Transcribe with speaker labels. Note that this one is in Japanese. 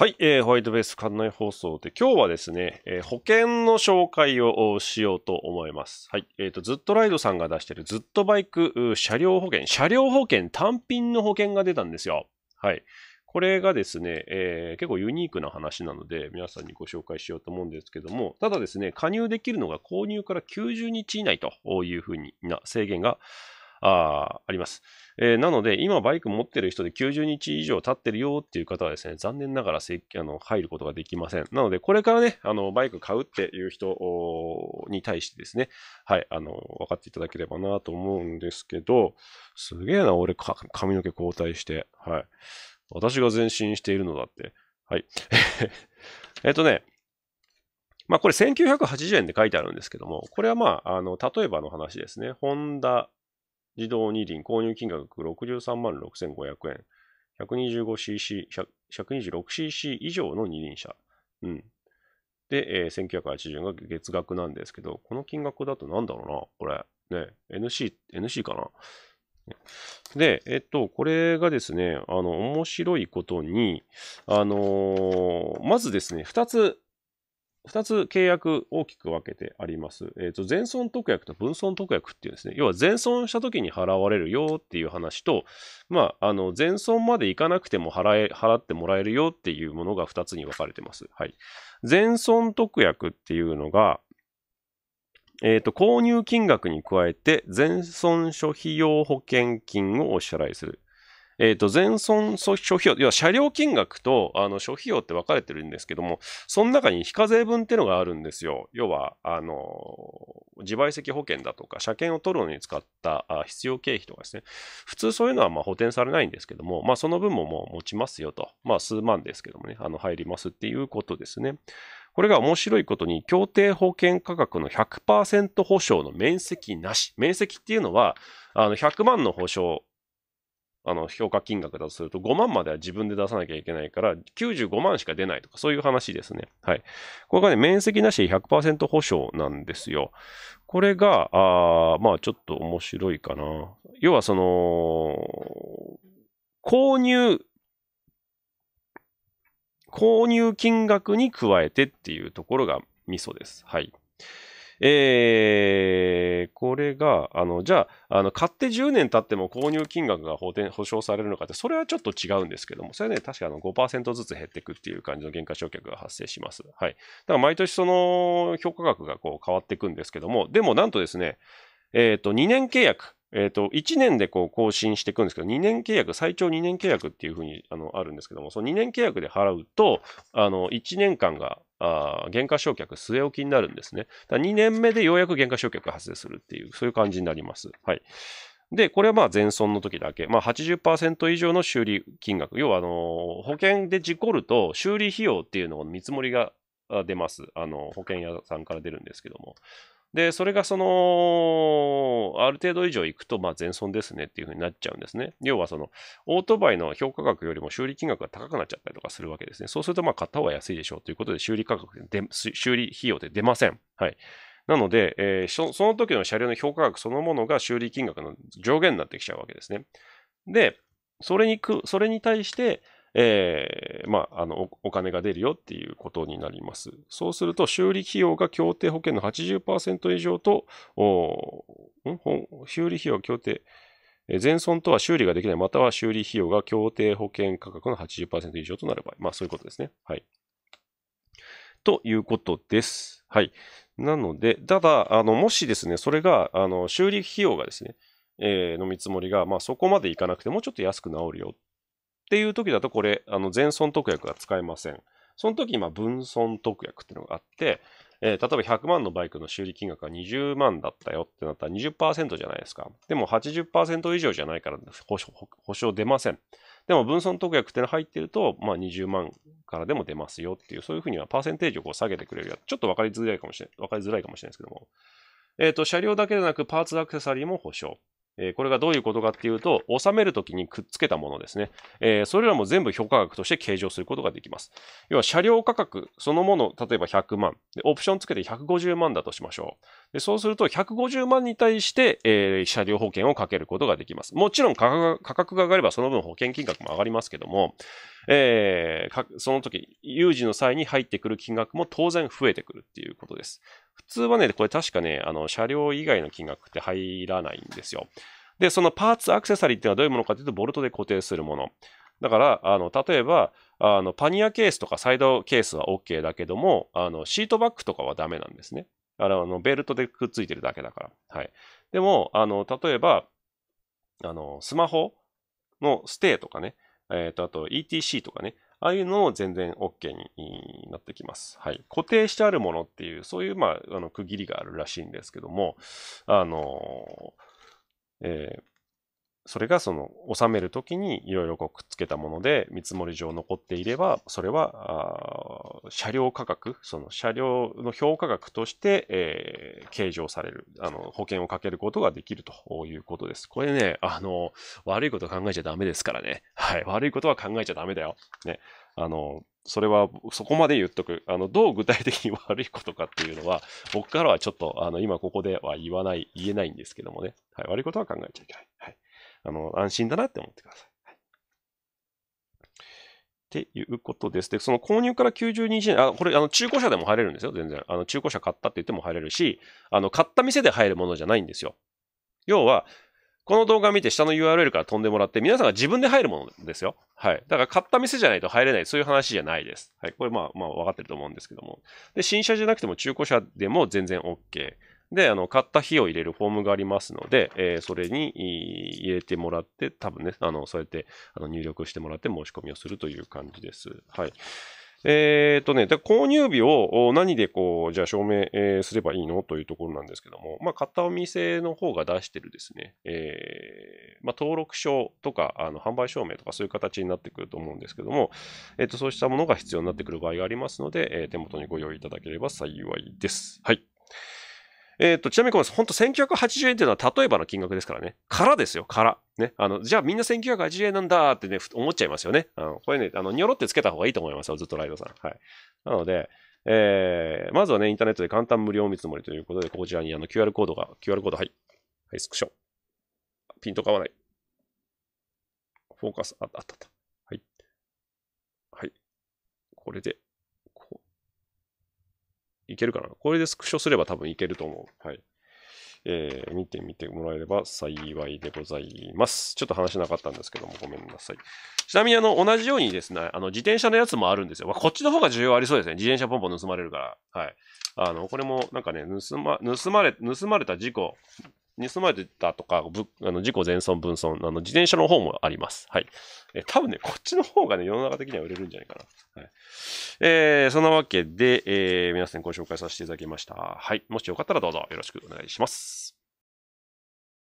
Speaker 1: はい、えー、ホワイトベース館内放送で今日はですね、えー、保険の紹介をしようと思います。はい、えっ、ー、と、ずっとライドさんが出してるずっとバイク車両保険、車両保険単品の保険が出たんですよ。はい。これがですね、えー、結構ユニークな話なので、皆さんにご紹介しようと思うんですけども、ただですね、加入できるのが購入から90日以内というふうにな制限がああります。えー、なので、今バイク持ってる人で90日以上経ってるよっていう方はですね、残念ながらせあの入ることができません。なので、これからね、あのバイク買うっていう人に対してですね、はい、あの、分かっていただければなと思うんですけど、すげえな、俺髪の毛交代して。はい。私が前進しているのだって。はい。えっとね、まあこれ1980円で書いてあるんですけども、これはまあ、あの、例えばの話ですね。ホンダ、自動二輪購入金額63万6500円。125cc、126cc 以上の二輪車。うん。で、えー、1980円が月額なんですけど、この金額だとなんだろうな、これ。ね、NC、NC かな。で、えっと、これがですね、あの、面白いことに、あのー、まずですね、2つ二つ契約大きく分けてあります。えっ、ー、と、全損特約と分損特約っていうですね、要は全損した時に払われるよっていう話と、まあ、あの、全損まで行かなくても払え、払ってもらえるよっていうものが二つに分かれてます。はい。全損特約っていうのが、えっ、ー、と、購入金額に加えて、全損諸費用保険金をお支払いする。えっ、ー、と、全損諸費用、要は車両金額と、あの、諸費用って分かれてるんですけども、その中に非課税分っていうのがあるんですよ。要は、あの、自賠責保険だとか、車検を取るのに使ったあ必要経費とかですね。普通そういうのはま補填されないんですけども、まあ、その分ももう持ちますよと。まあ、数万ですけどもね、あの、入りますっていうことですね。これが面白いことに、協定保険価格の100%保証の面積なし。面積っていうのは、あの100万の保証あの、評価金額だとすると、5万までは自分で出さなきゃいけないから、95万しか出ないとか、そういう話ですね。はい。これがね、面積なし100%保証なんですよ。これが、あまあ、ちょっと面白いかな。要は、その、購入、購入金額に加えてっていうところがミソです。はい。えー、これが、あの、じゃあ、あの、買って10年経っても購入金額が補填、保証されるのかって、それはちょっと違うんですけども、それはね、確かあの5%ずつ減っていくっていう感じの減価償却が発生します。はい。だから毎年その評価額がこう変わっていくんですけども、でもなんとですね、えっ、ー、と、2年契約。えっ、と、1年でこう更新していくんですけど、2年契約、最長2年契約っていうふうにあのあるんですけども、その2年契約で払うと、あの、1年間が、あ減価償却据え置きになるんですね。だ2年目でようやく減価償却発生するっていう、そういう感じになります。はい。で、これはまあ全損の時だけ。まあ80%以上の修理金額。要は、あの、保険で事故ると修理費用っていうのを見積もりが出ます。あの、保険屋さんから出るんですけども。で、それがその、ある程度以上行くと、まあ、全損ですねっていうふうになっちゃうんですね。要はその、オートバイの評価額よりも修理金額が高くなっちゃったりとかするわけですね。そうすると、まあ、買った方が安いでしょうということで、修理価格で、修理費用で出ません。はい。なので、えー、その時の車両の評価額そのものが修理金額の上限になってきちゃうわけですね。で、それにく、それに対して、えー、まあ、あのお、お金が出るよっていうことになります。そうすると、修理費用が協定保険の80%以上と、お修理費用協定、全損とは修理ができない、または修理費用が協定保険価格の80%以上となる場合。まあ、そういうことですね。はい。ということです。はい。なので、ただ、あの、もしですね、それが、あの、修理費用がですね、えー、の見積もりが、まあ、そこまでいかなくて、もうちょっと安く治るよっっていう時だとこれ、あの全損特約が使えません。その時に分損特約っていうのがあって、えー、例えば100万のバイクの修理金額が20万だったよってなったら20%じゃないですか。でも80%以上じゃないから保証保証出ません。でも分損特約っての入ってると、まあ、20万からでも出ますよっていう、そういうふうにはパーセンテージをこう下げてくれるやつ。ちょっと分かりづらいかもしれない、分かりづらいかもしれないですけども。えっ、ー、と、車両だけでなくパーツアクセサリーも保証。えこれがどういうことかっていうと、収めるときにくっつけたものですね。えそれらも全部評価額として計上することができます。要は車両価格そのもの、例えば100万。で、オプションつけて150万だとしましょう。で、そうすると150万に対して、え車両保険をかけることができます。もちろん価格が上がればその分保険金額も上がりますけども、えー、その時、有事の際に入ってくる金額も当然増えてくるっていうことです。普通はね、これ確かね、あの、車両以外の金額って入らないんですよ。で、そのパーツ、アクセサリーっていうのはどういうものかというと、ボルトで固定するもの。だから、あの、例えば、あの、パニアケースとかサイドケースは OK だけども、あの、シートバッグとかはダメなんですね。あの、ベルトでくっついてるだけだから。はい。でも、あの、例えば、あの、スマホのステーとかね、えっ、ー、と、あと ETC とかね、ああいうのも全然 OK になってきます。はい。固定してあるものっていう、そういう、まあ、あの区切りがあるらしいんですけども、あのー、えーそれがその収めるときにいろいろくっつけたもので見積もり上残っていればそれは車両価格その車両の評価額として、えー、計上されるあの保険をかけることができるということですこれねあの悪いこと考えちゃダメですからねはい悪いことは考えちゃダメだよねあのそれはそこまで言っとくあのどう具体的に悪いことかっていうのは僕からはちょっとあの今ここでは言わない言えないんですけどもね、はい、悪いことは考えちゃいけない、はいあの、安心だなって思ってください。っていうことです。で、その購入から90日、あ、これ、あの、中古車でも入れるんですよ、全然。あの、中古車買ったって言っても入れるし、あの、買った店で入るものじゃないんですよ。要は、この動画見て下の URL から飛んでもらって、皆さんが自分で入るものですよ。はい。だから買った店じゃないと入れない、そういう話じゃないです。はい。これ、まあ、まあ、わかってると思うんですけども。で、新車じゃなくても中古車でも全然 OK。で、あの、買った日を入れるフォームがありますので、えー、それに入れてもらって、多分ね、あの、そうやってあの入力してもらって申し込みをするという感じです。はい。えっ、ー、とね、で購入日を何でこう、じゃあ証明、えー、すればいいのというところなんですけども、まあ、買ったお店の方が出してるですね、えー、まあ、登録証とか、あの、販売証明とかそういう形になってくると思うんですけども、えっ、と、そうしたものが必要になってくる場合がありますので、え手元にご用意いただければ幸いです。はい。えっ、ー、と、ちなみにこの、ほんと1980円っていうのは例えばの金額ですからね。からですよ、から。ね。あの、じゃあみんな1980円なんだってね、思っちゃいますよね。あの、これね、あの、にょろってつけた方がいいと思いますよ、ずっとライドさん。はい。なので、えー、まずはね、インターネットで簡単無料見積もりということで、こちらにあの QR コードが、QR コード、はい。はい、スクショ。ピント買わない。フォーカス、ああったあった。はい。はい。これで、いけるかなこれでスクショすれば多分いけると思う。はい。えー、見てみてもらえれば幸いでございます。ちょっと話しなかったんですけども、ごめんなさい。ちなみに、あの、同じようにですね、あの、自転車のやつもあるんですよ。まあ、こっちの方が需要ありそうですね。自転車ポンポン盗まれるから。はい。あの、これも、なんかね、盗ま、盗まれ、盗まれた事故盗まれてたとか、ぶあの事故全損分損、あの自転車の方もあります。はい。え多分ね、こっちの方がね、世の中的には売れるんじゃないかな。はい。えー、そんなわけで、えー、皆さんご紹介させていただきました。はい。もしよかったらどうぞよろしくお願いします。